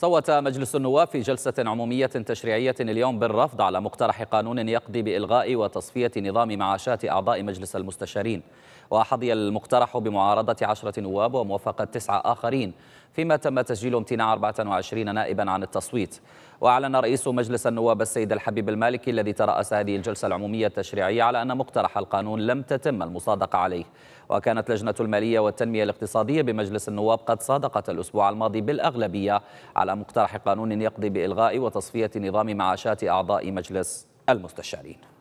صوت مجلس النواب في جلسة عمومية تشريعية اليوم بالرفض على مقترح قانون يقضي بإلغاء وتصفية نظام معاشات أعضاء مجلس المستشارين وحظي المقترح بمعارضة عشرة نواب وموافقة تسعة آخرين فيما تم تسجيل امتناع 24 نائبا عن التصويت وأعلن رئيس مجلس النواب السيد الحبيب المالكي الذي ترأس هذه الجلسة العمومية التشريعية على أن مقترح القانون لم تتم المصادقة عليه وكانت لجنة المالية والتنمية الاقتصادية بمجلس النواب قد صادقت الأسبوع الماضي بالأغلبية على مقترح قانون يقضي بإلغاء وتصفية نظام معاشات أعضاء مجلس المستشارين